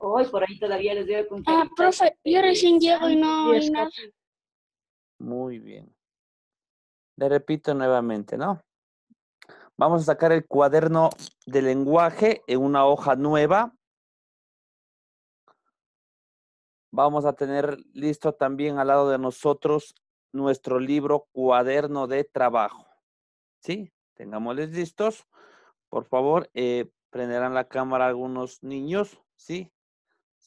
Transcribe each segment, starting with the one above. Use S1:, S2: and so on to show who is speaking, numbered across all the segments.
S1: Hoy por ahí todavía les debo contar. Ah, profe, yo recién llego y no
S2: Muy bien. Le repito nuevamente, ¿no? Vamos a sacar el cuaderno de lenguaje en una hoja nueva. Vamos a tener listo también al lado de nosotros nuestro libro cuaderno de trabajo. ¿Sí? Tengámosles listos. Por favor, eh, prenderán la cámara algunos niños. ¿Sí?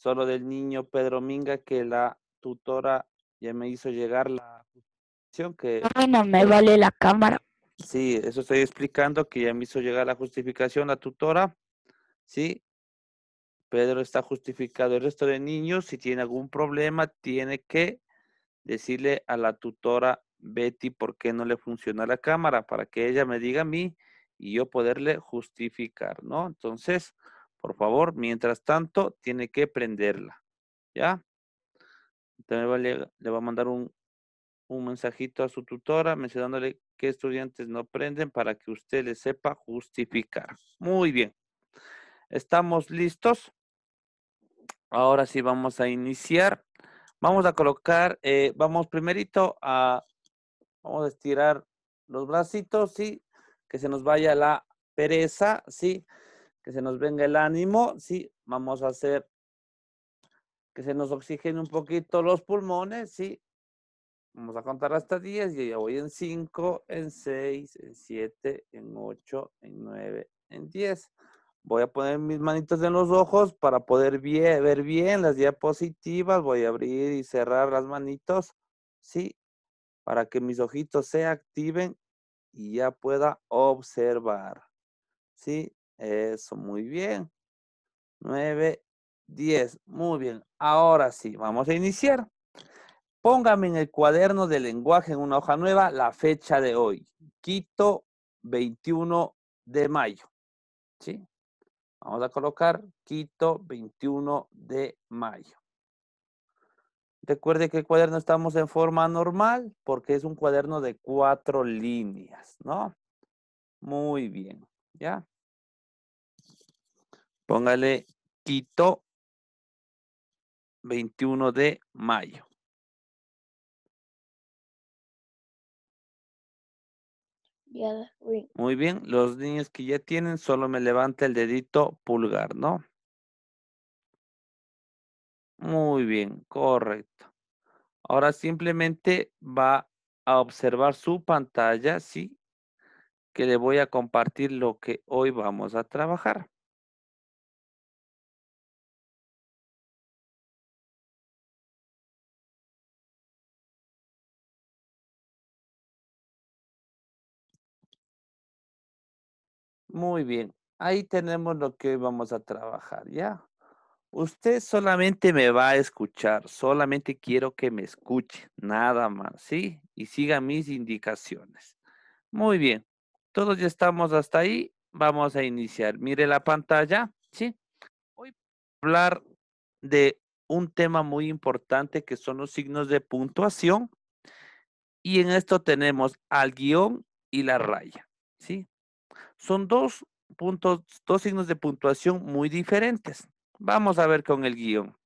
S2: solo del niño Pedro Minga que la tutora ya me hizo llegar la justificación que... no me
S1: vale la cámara.
S2: Sí, eso estoy explicando, que ya me hizo llegar la justificación la tutora, ¿sí? Pedro está justificado. El resto de niños, si tiene algún problema, tiene que decirle a la tutora Betty por qué no le funciona la cámara, para que ella me diga a mí y yo poderle justificar, ¿no? Entonces, por favor, mientras tanto, tiene que prenderla. ¿Ya? También le, va a mandar un, mensajito a su tutora mencionándole qué estudiantes no prenden para que usted le sepa justificar. Muy bien. ¿Estamos listos? Ahora sí vamos a iniciar. Vamos a colocar, eh, vamos primerito a, vamos a estirar los bracitos, ¿sí? Que se nos vaya la pereza, ¿sí? sí que se nos venga el ánimo, sí, vamos a hacer que se nos oxigen un poquito los pulmones, sí. Vamos a contar hasta 10 y ya voy en 5, en 6, en 7, en 8, en 9, en 10. Voy a poner mis manitos en los ojos para poder ver bien las diapositivas. Voy a abrir y cerrar las manitos, sí, para que mis ojitos se activen y ya pueda observar, sí. Eso, muy bien. 9, 10. Muy bien. Ahora sí, vamos a iniciar. Póngame en el cuaderno de lenguaje en una hoja nueva la fecha de hoy. Quito 21 de mayo. ¿Sí? Vamos a colocar Quito 21 de mayo. Recuerde que el cuaderno estamos en forma normal porque es un cuaderno de cuatro líneas, ¿no? Muy bien, ¿ya? Póngale Quito
S1: 21 de mayo.
S2: Muy bien, los niños que ya tienen, solo me levanta el dedito pulgar, ¿no? Muy bien, correcto. Ahora simplemente va a observar su pantalla, ¿sí? Que le voy a compartir lo que hoy vamos a trabajar. Muy bien. Ahí tenemos lo que hoy vamos a trabajar, ¿ya? Usted solamente me va a escuchar, solamente quiero que me escuche, nada más, ¿sí? Y siga mis indicaciones. Muy bien, todos ya estamos hasta ahí, vamos a iniciar. Mire la pantalla, ¿sí? Hoy voy a hablar de un tema muy importante que son los signos de puntuación. Y en esto tenemos al guión y la raya, ¿sí? Son dos puntos, dos signos de puntuación muy diferentes. Vamos a ver con el guión.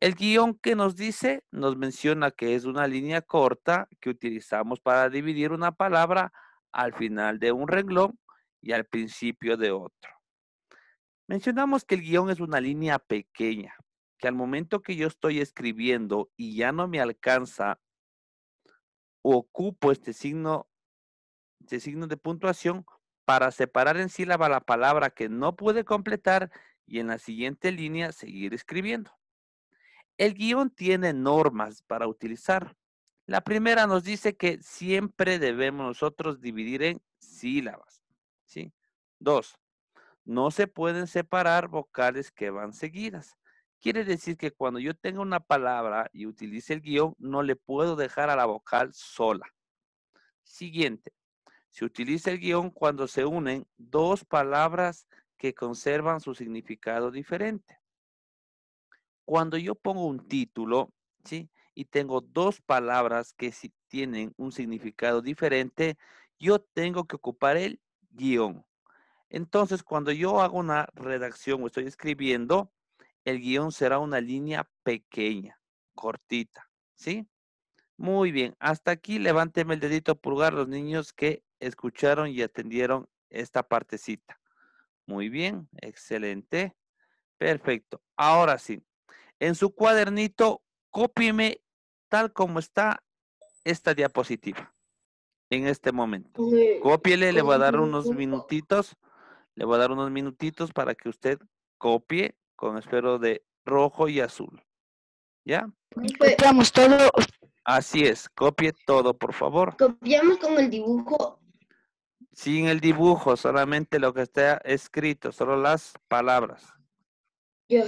S2: El guión que nos dice nos menciona que es una línea corta que utilizamos para dividir una palabra al final de un renglón y al principio de otro. Mencionamos que el guión es una línea pequeña, que al momento que yo estoy escribiendo y ya no me alcanza, ocupo este signo, este signo de puntuación para separar en sílaba la palabra que no puede completar y en la siguiente línea seguir escribiendo. El guión tiene normas para utilizar. La primera nos dice que siempre debemos nosotros dividir en sílabas. Dos, no se pueden separar vocales que van seguidas. Quiere decir que cuando yo tenga una palabra y utilice el guión, no le puedo dejar a la vocal sola. Siguiente, se utiliza el guión cuando se unen dos palabras que conservan su significado diferente. Cuando yo pongo un título, ¿sí? Y tengo dos palabras que si tienen un significado diferente, yo tengo que ocupar el guión. Entonces, cuando yo hago una redacción o estoy escribiendo, el guión será una línea pequeña, cortita, ¿sí? Muy bien, hasta aquí levánteme el dedito pulgar los niños que escucharon y atendieron esta partecita. Muy bien, excelente. Perfecto. Ahora sí, en su cuadernito, cópieme tal como está esta diapositiva en este momento.
S3: Cópiele, le voy a dar unos
S2: minutitos, le voy a dar unos minutitos para que usted copie con espero de rojo y azul. ¿Ya? Pues, Copiamos todo, Así es, copie todo, por favor.
S3: ¿Copiamos con el dibujo?
S2: Sin el dibujo, solamente lo que esté escrito, solo las palabras. Ya.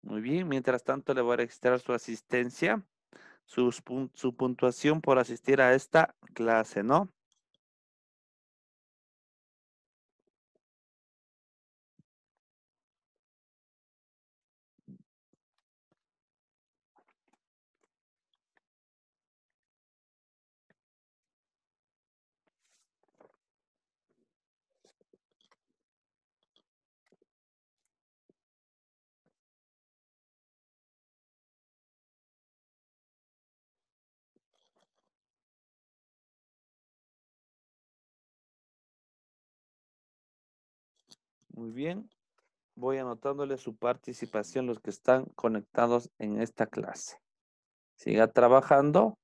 S2: Muy bien, mientras tanto le voy a registrar su asistencia, su puntuación por asistir a esta clase, ¿no? Muy bien. Voy anotándole su participación los que están conectados en esta clase. Siga
S1: trabajando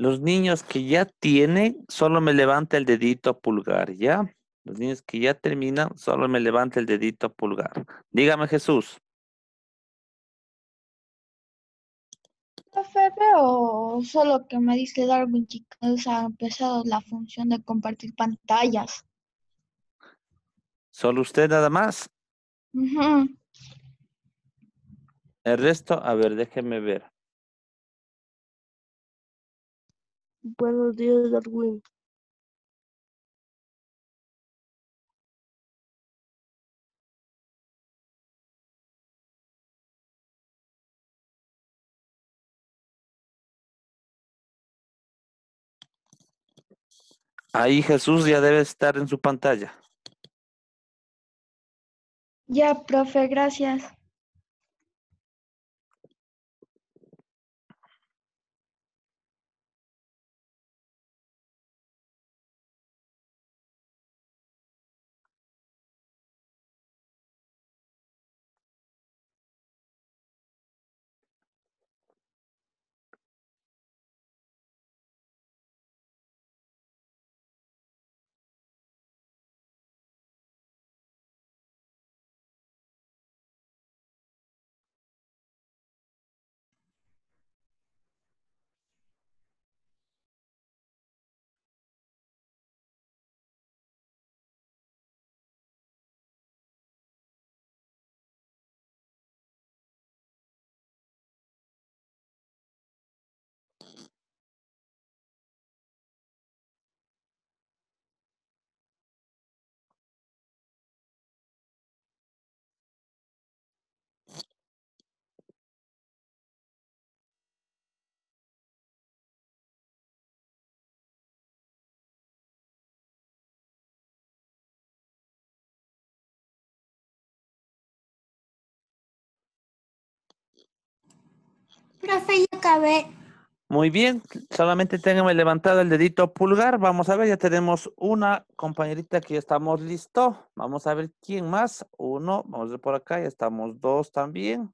S2: Los niños que ya tienen, solo me levanta el dedito pulgar, ¿ya? Los niños que ya terminan, solo me levanta el dedito pulgar. Dígame, Jesús.
S1: Profe, o solo que me dice Darwin que ha empezado la función de compartir pantallas.
S2: ¿Solo usted nada más?
S1: El
S2: resto, a ver, déjeme ver.
S1: Buenos días, Darwin. Ahí Jesús ya debe estar en su pantalla. Ya, profe, gracias. Profe,
S2: Muy bien, solamente téngame levantado el dedito pulgar. Vamos a ver, ya tenemos una compañerita que ya estamos listo. Vamos a ver quién más. Uno, vamos a ver por acá, ya estamos dos también.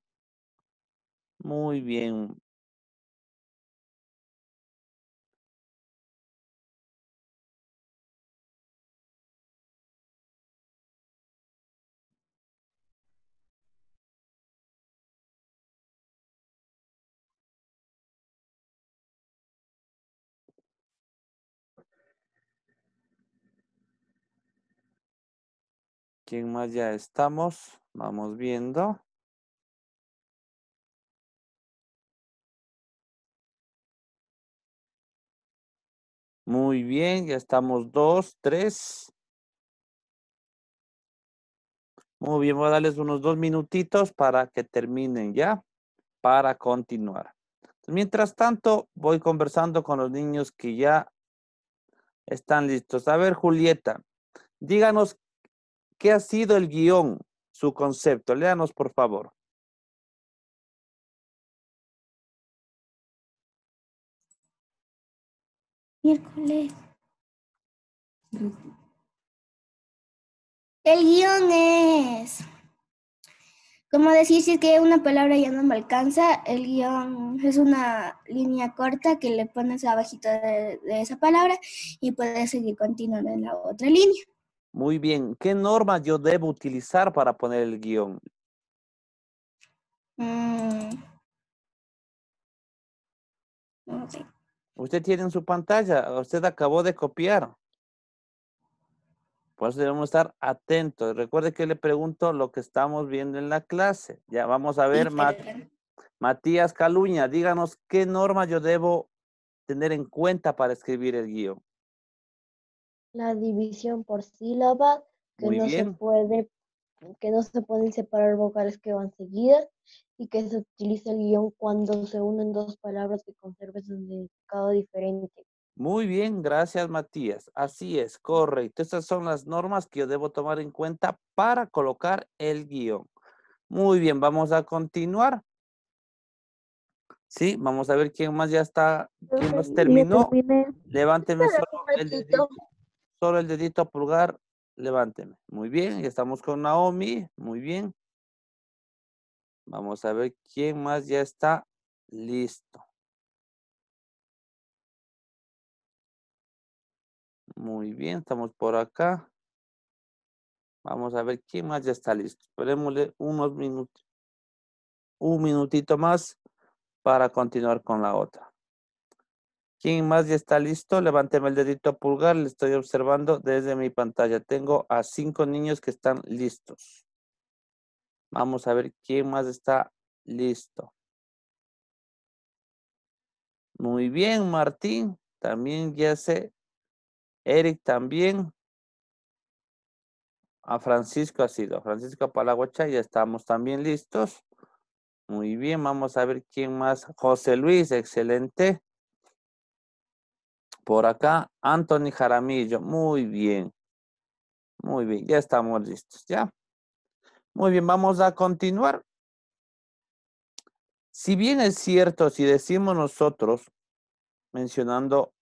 S2: Muy bien.
S1: ¿Quién más ya estamos? Vamos viendo. Muy bien, ya
S2: estamos dos, tres. Muy bien, voy a darles unos dos minutitos para que terminen ya, para continuar. Mientras tanto, voy conversando con los niños que ya están listos. A ver, Julieta, díganos ¿Qué ha sido el guión, su concepto? Léanos, por favor.
S1: Miércoles. El guión es,
S3: como decir, si es que una palabra ya no me alcanza, el guión es una línea corta que le pones abajito de esa palabra y puedes
S1: seguir continuando en la otra línea.
S2: Muy bien. ¿Qué normas yo debo utilizar para poner el guión?
S1: Mm.
S2: Usted tiene en su pantalla, usted acabó de copiar. Por eso debemos estar atentos. Recuerde que le pregunto lo que estamos viendo en la clase. Ya vamos a ver, Matías Caluña, díganos qué norma yo debo tener en cuenta para escribir el guión
S3: la división por sílaba, que no se puede que no se pueden separar vocales que van seguidas y que se utiliza el guión cuando se unen dos palabras que conserven su significado diferente.
S2: Muy bien, gracias Matías. Así es, correcto. Estas son las normas que yo debo tomar en cuenta para colocar el guión. Muy bien, vamos a continuar. Sí, vamos a ver quién más ya está,
S1: quién más terminó.
S2: Levánteme solo el Solo el dedito pulgar, levánteme. Muy bien, ya estamos con Naomi. Muy bien. Vamos a ver quién más ya está
S1: listo.
S2: Muy bien, estamos por acá. Vamos a ver quién más ya está listo. Esperémosle unos minutos, un minutito más para continuar con la otra. ¿Quién más ya está listo? Levánteme el dedito pulgar, le estoy observando desde mi pantalla. Tengo a cinco niños que están listos. Vamos a ver quién más está listo. Muy bien, Martín. También ya sé. Eric también. A Francisco ha sido. Francisco Palagocha, ya estamos también listos. Muy bien, vamos a ver quién más. José Luis, excelente. Por acá, Anthony Jaramillo. Muy bien. Muy bien, ya estamos listos, ¿ya? Muy bien, vamos a continuar. Si bien es cierto, si decimos nosotros, mencionando,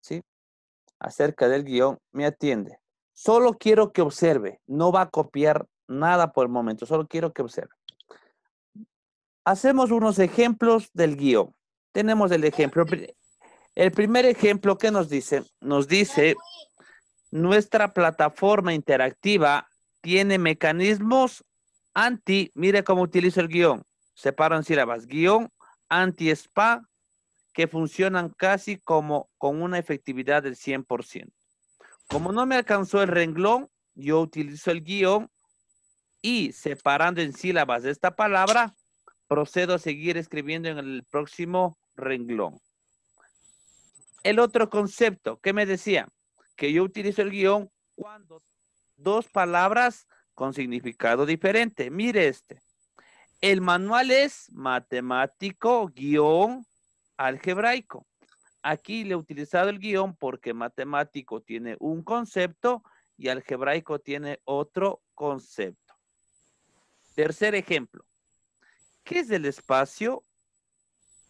S2: ¿sí? Acerca del guión, me atiende. Solo quiero que observe, no va a copiar nada por el momento, solo quiero que observe. Hacemos unos ejemplos del guión. Tenemos el ejemplo, el primer ejemplo que nos dice, nos dice, nuestra plataforma interactiva tiene mecanismos anti, mire cómo utilizo el guión, separo en sílabas, guión anti-spa que funcionan casi como con una efectividad del 100%. Como no me alcanzó el renglón, yo utilizo el guión y separando en sílabas esta palabra, procedo a seguir escribiendo en el próximo renglón el otro concepto que me decía, que yo utilizo el guión cuando dos palabras con significado diferente. Mire este. El manual es matemático guión algebraico. Aquí le he utilizado el guión porque matemático tiene un concepto y algebraico tiene otro concepto. Tercer ejemplo. ¿Qué es el espacio?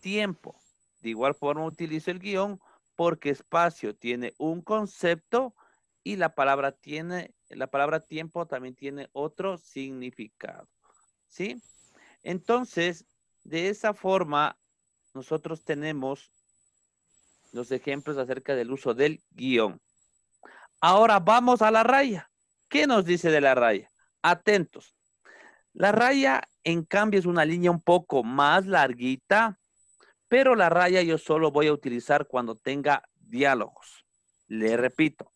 S2: Tiempo. De igual forma utilizo el guión porque espacio tiene un concepto y la palabra tiene, la palabra tiempo también tiene otro significado. ¿Sí? Entonces, de esa forma, nosotros tenemos los ejemplos acerca del uso del guión. Ahora vamos a la raya. ¿Qué nos dice de la raya? Atentos. La raya, en cambio, es una línea un poco más larguita pero la raya yo solo voy a utilizar cuando tenga diálogos. Le repito,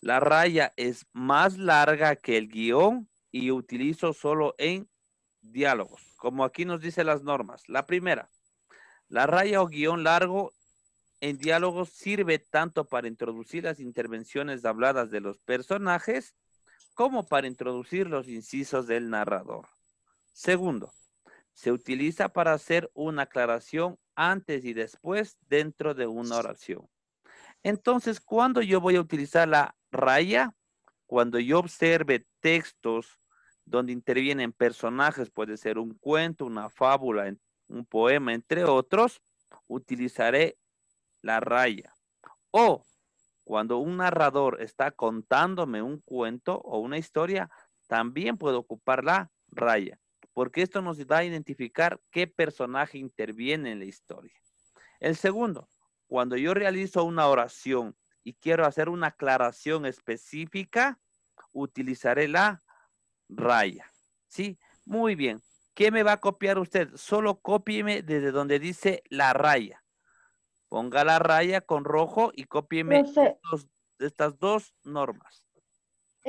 S2: la raya es más larga que el guión y utilizo solo en diálogos, como aquí nos dice las normas. La primera, la raya o guión largo en diálogos sirve tanto para introducir las intervenciones habladas de los personajes como para introducir los incisos del narrador. Segundo, se utiliza para hacer una aclaración antes y después dentro de una oración. Entonces, cuando yo voy a utilizar la raya, cuando yo observe textos donde intervienen personajes, puede ser un cuento, una fábula, un poema, entre otros, utilizaré la raya. O cuando un narrador está contándome un cuento o una historia, también puedo ocupar la raya porque esto nos va a identificar qué personaje interviene en la historia. El segundo, cuando yo realizo una oración y quiero hacer una aclaración específica, utilizaré la raya. ¿Sí? Muy bien. ¿Qué me va a copiar usted? Solo cópieme desde donde dice la raya. Ponga la raya con rojo y cópieme estas dos normas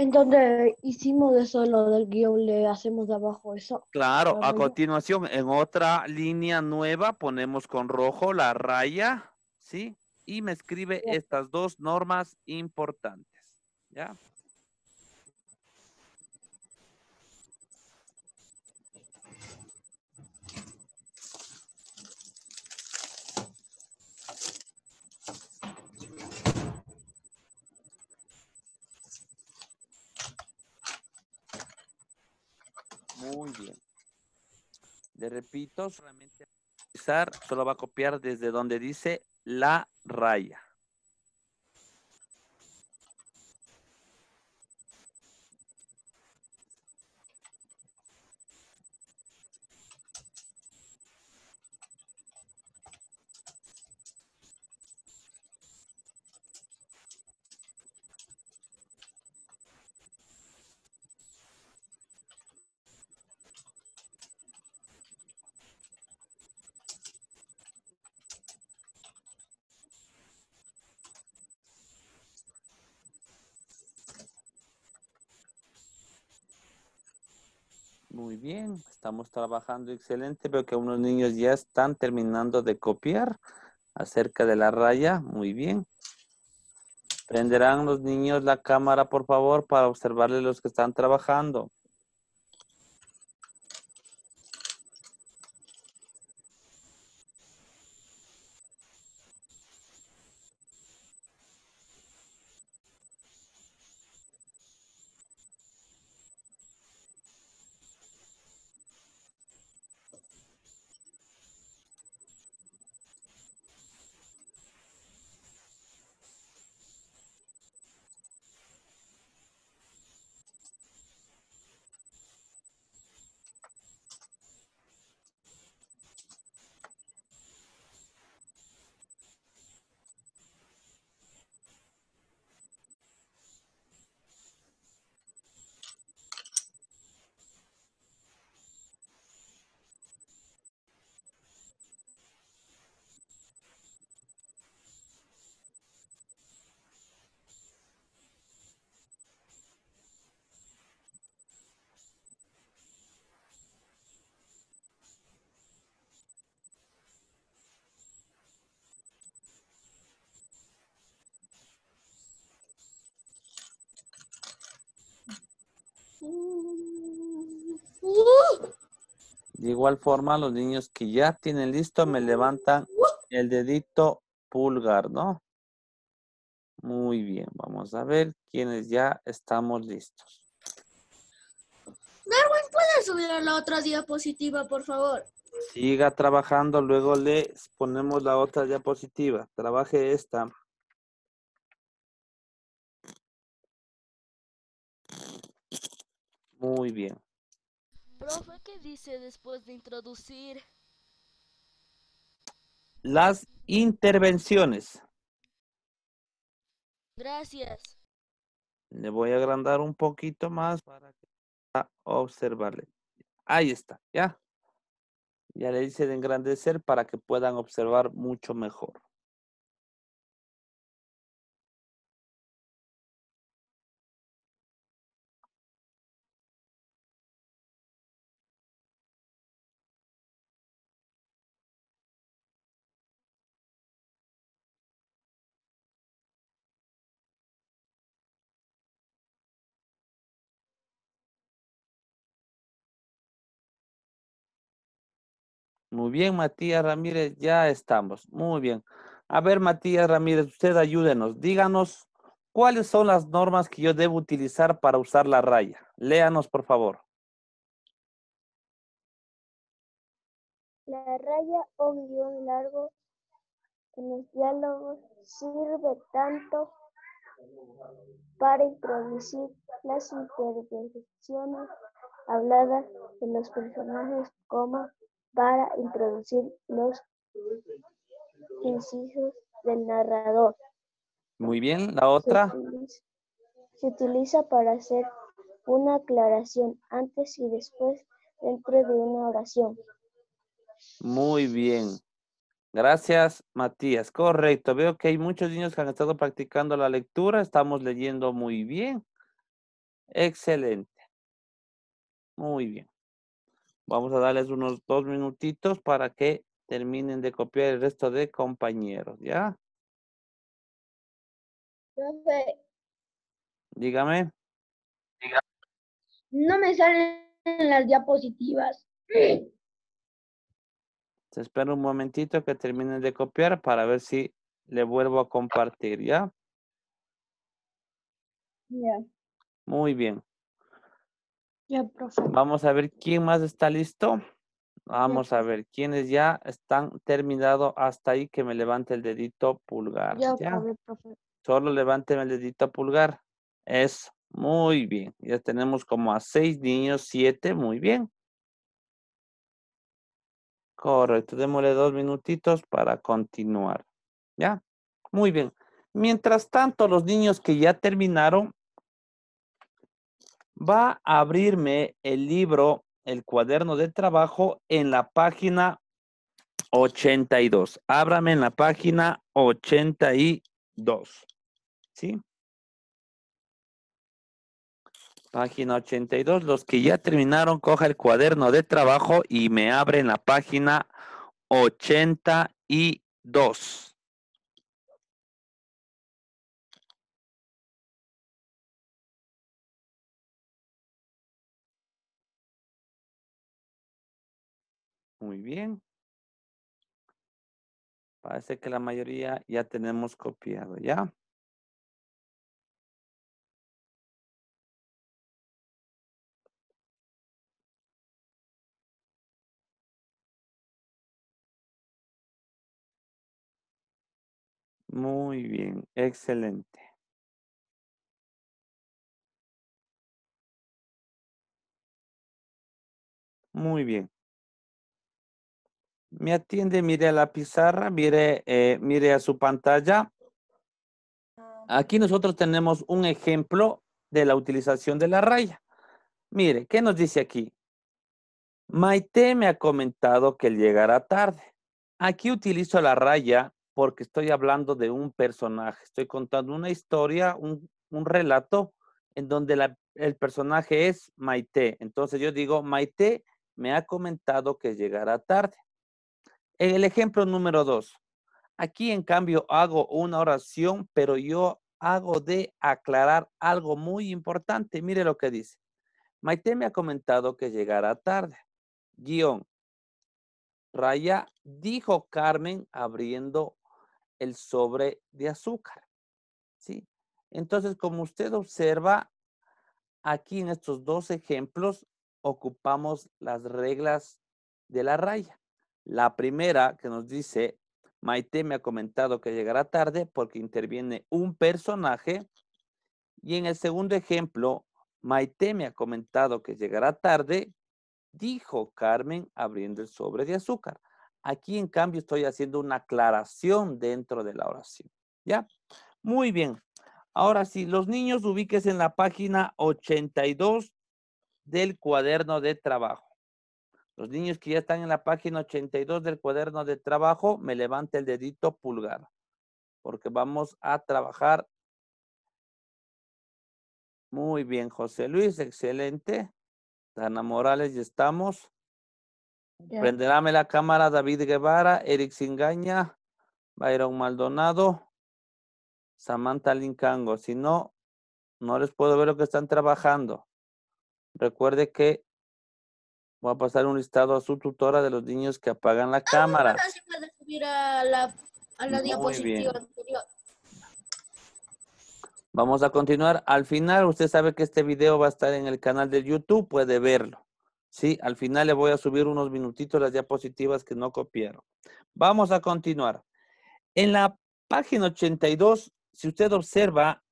S3: donde hicimos eso lo del guión, le hacemos de abajo eso. Claro, a
S2: continuación, en otra línea nueva ponemos con rojo la raya, ¿sí? Y me escribe estas dos normas importantes, ¿ya? bien. Le repito, solamente solo va a copiar desde donde dice la raya. estamos trabajando excelente, pero que unos niños ya están terminando de copiar acerca de la raya. Muy bien. Prenderán los niños la cámara, por favor, para observarle los que están trabajando. De igual forma, los niños que ya tienen listo me levantan el dedito pulgar, ¿no? Muy bien, vamos a ver quiénes ya estamos listos.
S3: Darwin, ¿puedes subir a la otra diapositiva, por favor?
S2: Siga trabajando, luego le ponemos la otra diapositiva. Trabaje esta. Muy bien
S3: que dice después de introducir?
S2: Las intervenciones.
S3: Gracias.
S2: Le voy a agrandar un poquito más para que pueda observarle. Ahí está, ¿ya? Ya le hice de engrandecer para que puedan observar mucho mejor. Muy bien, Matías Ramírez, ya estamos. Muy bien. A ver, Matías Ramírez, usted ayúdenos. Díganos cuáles son las normas que yo debo utilizar para usar la raya. Léanos, por favor.
S3: La raya o guión largo en los diálogos sirve tanto para introducir las intervenciones habladas en los personajes como para introducir los incisos del narrador.
S2: Muy bien, la otra.
S3: Se utiliza, para hacer una aclaración antes y después dentro de una oración.
S2: Muy bien. Gracias, Matías. Correcto. Veo que hay muchos niños que han estado practicando la lectura. Estamos leyendo muy bien. Excelente. Muy bien. Vamos a darles unos dos minutitos para que terminen de copiar el resto de compañeros, ¿ya?
S1: Profe. Dígame. No me salen las diapositivas.
S2: Se espera un momentito que terminen de copiar para ver si le vuelvo a compartir, ¿ya? Ya. Muy bien. Vamos a ver quién más está listo. Vamos a ver quiénes ya están terminado hasta ahí que me levante el dedito pulgar. Solo levante el dedito pulgar. Es Muy bien. Ya tenemos como a seis niños, siete. Muy bien. Correcto. Démosle dos minutitos para continuar. ¿Ya? Muy bien. Mientras tanto, los niños que ya terminaron, va a abrirme el libro, el cuaderno de trabajo en la página 82. Ábrame en la página 82. ¿Sí? Página 82. Los que ya terminaron, coja el cuaderno de trabajo y me abre en la página 82.
S1: Muy bien. Parece que la mayoría ya tenemos copiado, ¿ya? Muy bien, excelente.
S2: Muy bien. Me atiende, mire a la pizarra, mire, eh, mire a su pantalla. Ah, aquí nosotros tenemos un ejemplo de la utilización de la raya. Mire, ¿qué nos dice aquí? Maite me ha comentado que llegará tarde. Aquí utilizo la raya porque estoy hablando de un personaje. Estoy contando una historia, un, relato en donde el personaje es Maite. Entonces yo digo, Maite me ha comentado que llegará tarde. En El ejemplo número dos. Aquí, en cambio, hago una oración, pero yo hago de aclarar algo muy importante. Mire lo que dice. Maite me ha comentado que llegará tarde. Guión. Raya dijo Carmen abriendo el sobre de azúcar. ¿Sí? Entonces, como usted observa, aquí en estos dos ejemplos ocupamos las reglas de la raya. La primera que nos dice, Maite me ha comentado que llegará tarde porque interviene un personaje. Y en el segundo ejemplo, Maite me ha comentado que llegará tarde, dijo Carmen abriendo el sobre de azúcar. Aquí, en cambio, estoy haciendo una aclaración dentro de la oración. ¿Ya? Muy bien. Ahora sí, los niños ubíquense en la página 82 del cuaderno de trabajo. Los niños que ya están en la página 82 del cuaderno de trabajo, me levante el dedito pulgar, porque vamos a trabajar. Muy bien, José Luis, excelente. Dana Morales, ya estamos.
S1: Prenderáme
S2: la cámara David Guevara, Eric Singaña, Byron Maldonado, Samantha Lincango. Si no, no les puedo ver lo que están trabajando. Recuerde que Voy a pasar un listado a su tutora de los niños que apagan la ah, cámara. Vamos a continuar. Al final, usted sabe que este video va a estar en el canal de YouTube, puede verlo. Sí, al final le voy a subir unos minutitos las diapositivas que no copiaron. Vamos a continuar. En la página 82, si usted observa,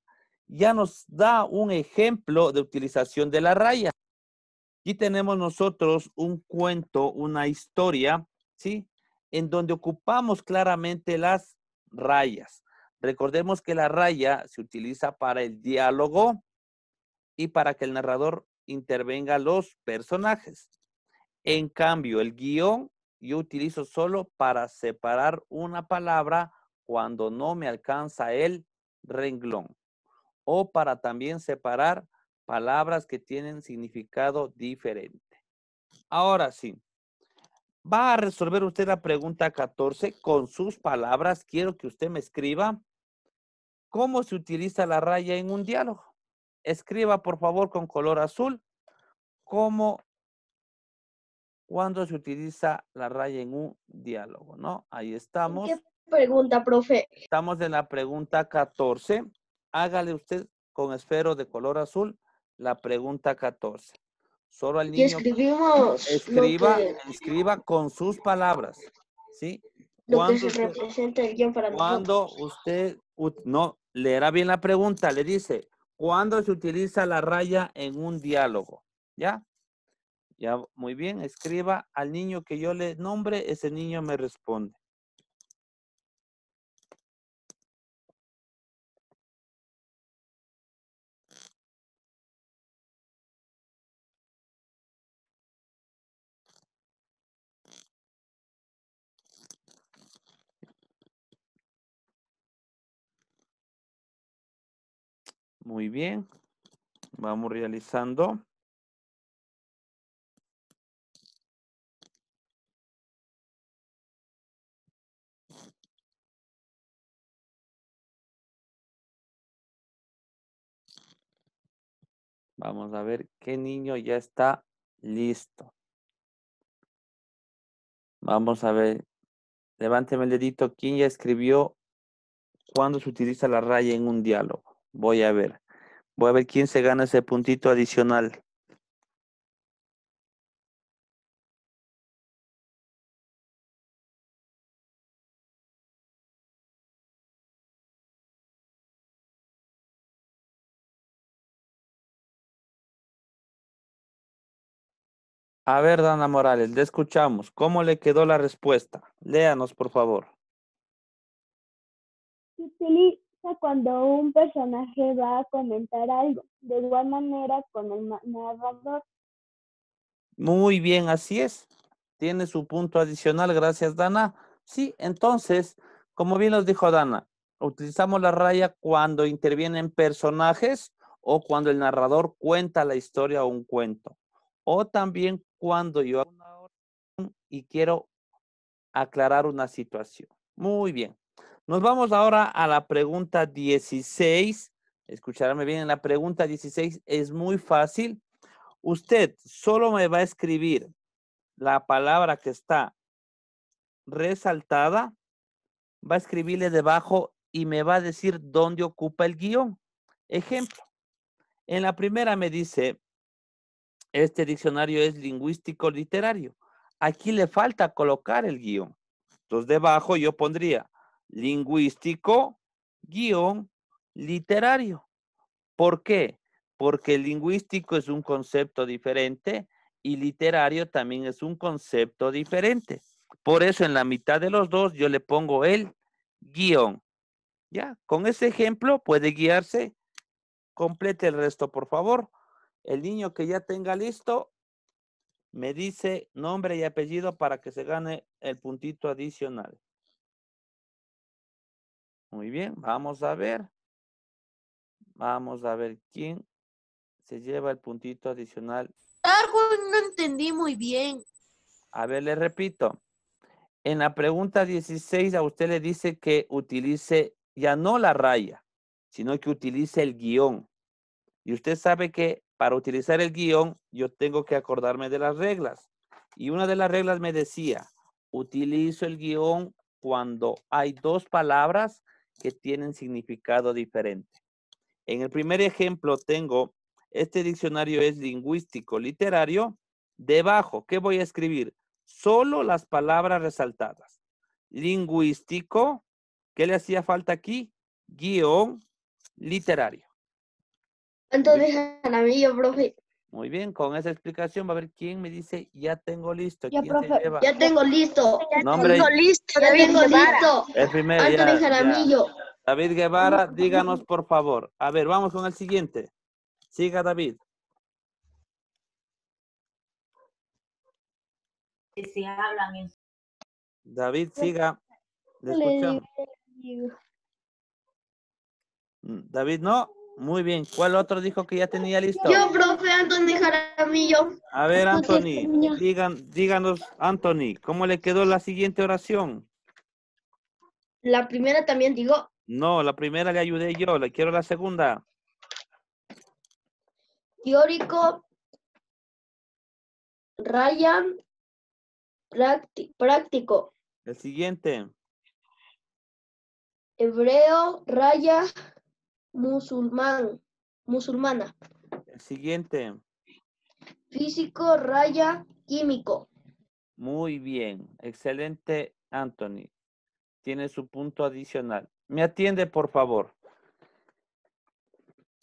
S2: ya nos da un ejemplo de utilización de la raya. Aquí tenemos nosotros un cuento, una historia, ¿sí? En donde ocupamos claramente las rayas. Recordemos que la raya se utiliza para el diálogo y para que el narrador intervenga los personajes. En cambio, el guión yo utilizo solo para separar una palabra cuando no me alcanza el renglón o para también separar palabras que tienen significado diferente. Ahora sí, va a resolver usted la pregunta 14 con sus palabras. Quiero que usted me escriba cómo se utiliza la raya en un diálogo. Escriba, por favor, con color azul, cómo, cuándo se utiliza la raya en un diálogo, ¿no? Ahí estamos. ¿Qué
S1: pregunta, profe?
S2: Estamos en la pregunta 14. Hágale usted con esfero de color azul la pregunta 14. Solo al niño escribimos escriba, escriba con sus palabras. ¿Sí? cuando
S3: el para
S2: usted, no, leerá bien la pregunta, le dice, ¿cuándo se utiliza la raya en un diálogo? ¿Ya? Ya, muy bien, escriba al niño que yo le nombre, ese niño me responde.
S1: Muy bien. Vamos realizando. Vamos a ver qué niño ya está
S2: listo. Vamos a ver. Levánteme el dedito. ¿Quién ya escribió cuándo se utiliza la raya en un diálogo? Voy a ver. Voy a ver quién se gana ese puntito adicional. A ver, Dana Morales, le escuchamos. ¿Cómo le quedó la respuesta? Léanos, por favor
S3: cuando un personaje va a comentar algo, de igual manera con el narrador.
S2: Muy bien, así es. Tiene su punto adicional, gracias Dana. Sí, entonces, como bien nos dijo Dana, utilizamos la raya cuando intervienen personajes o cuando el narrador cuenta la historia o un cuento. O también cuando yo hago una orden y quiero aclarar una situación. Muy bien. Nos vamos ahora a la pregunta 16. Escucharme bien, la pregunta 16 es muy fácil. Usted solo me va a escribir la palabra que está resaltada, va a escribirle debajo y me va a decir dónde ocupa el guión. Ejemplo, en la primera me dice, este diccionario es lingüístico literario. Aquí le falta colocar el guión. Entonces debajo yo pondría lingüístico guión literario. ¿Por qué? Porque lingüístico es un concepto diferente y literario también es un concepto diferente. Por eso en la mitad de los dos yo le pongo el guión. ¿Ya? Con ese ejemplo puede guiarse. Complete el resto, por favor. El niño que ya tenga listo me dice nombre y apellido para que se gane el puntito adicional. Muy bien, vamos a ver. Vamos a ver quién se lleva el puntito adicional.
S1: Algo no entendí muy bien.
S2: A ver, le repito. En la pregunta 16 a usted le dice que utilice ya no la raya, sino que utilice el guión. Y usted sabe que para utilizar el guión yo tengo que acordarme de las reglas. Y una de las reglas me decía, utilizo el guión cuando hay dos palabras que tienen significado diferente. En el primer ejemplo tengo, este diccionario es lingüístico literario. Debajo, ¿qué voy a escribir? Solo las palabras resaltadas. Lingüístico, ¿qué le hacía falta aquí? Guión literario.
S1: Entonces, Anamillo, profe,
S2: muy bien, con esa explicación va a ver quién me dice, ya tengo listo. Ya, tengo listo. Ya tengo listo, David tengo Guevara. listo. El primero, Jaramillo. David Guevara, díganos por favor. A ver, vamos con el siguiente. Siga David. David, pues, siga. Mm, David, no. Muy bien. ¿Cuál otro dijo que ya tenía listo? Yo,
S3: profe Anthony Jaramillo.
S2: A ver, Anthony, díganos, Anthony, ¿cómo le quedó la siguiente oración?
S3: La primera también digo.
S2: No, la primera le ayudé yo, le quiero la segunda.
S1: Teórico, Ryan, práctico.
S2: El siguiente.
S1: Hebreo, raya,
S3: musulmán, musulmana.
S2: El siguiente.
S3: Físico, raya, químico.
S2: Muy bien, excelente, Anthony. Tiene su punto adicional. Me atiende, por favor.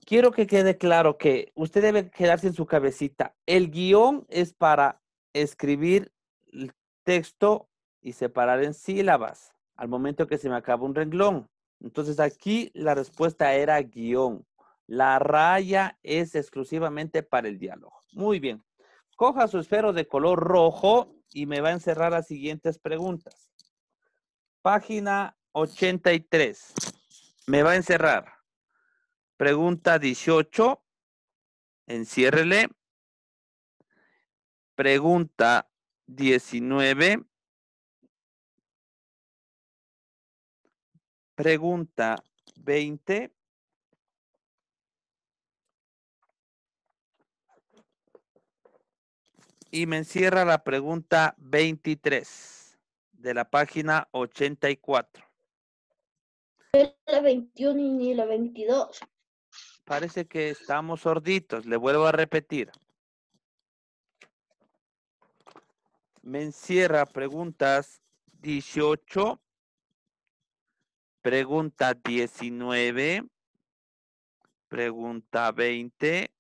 S2: Quiero que quede claro que usted debe quedarse en su cabecita. El guión es para escribir el texto y separar en sílabas al momento que se me acaba un renglón. Entonces aquí la respuesta era guión. La raya es exclusivamente para el diálogo. Muy bien. Coja su esfero de color rojo y me va a encerrar las siguientes preguntas. Página 83. Me va a encerrar. Pregunta 18. Enciérrele. Pregunta 19. Pregunta 20. Y me encierra la pregunta 23 de la página 84.
S3: La 21 ni la 22.
S2: Parece que estamos sorditos. Le vuelvo a repetir. Me encierra preguntas 18, Pregunta 19. Pregunta 20.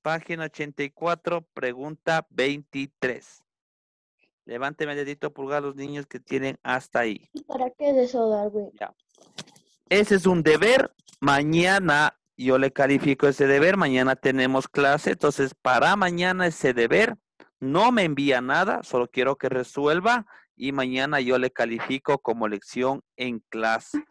S2: Página 84, pregunta 23. Levánteme el dedito pulgar los niños que tienen hasta ahí.
S3: ¿Para qué es eso, Darwin?
S2: Ese es un deber. Mañana yo le califico ese deber. Mañana tenemos clase. Entonces, para mañana ese deber no me envía nada. Solo quiero que resuelva y mañana yo le califico como lección en clase.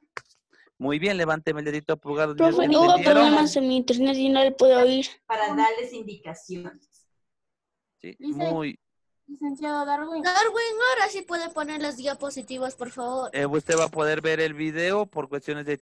S2: Muy bien, levánteme el dedito pulgar. Profe, no poner problemas
S3: en mi internet y no le puedo oír. Para darles indicaciones.
S2: Sí, muy...
S3: Licenciado Darwin.
S1: Darwin, ahora sí puede poner las diapositivas, por favor.
S2: Eh, usted va a poder ver el video por cuestiones de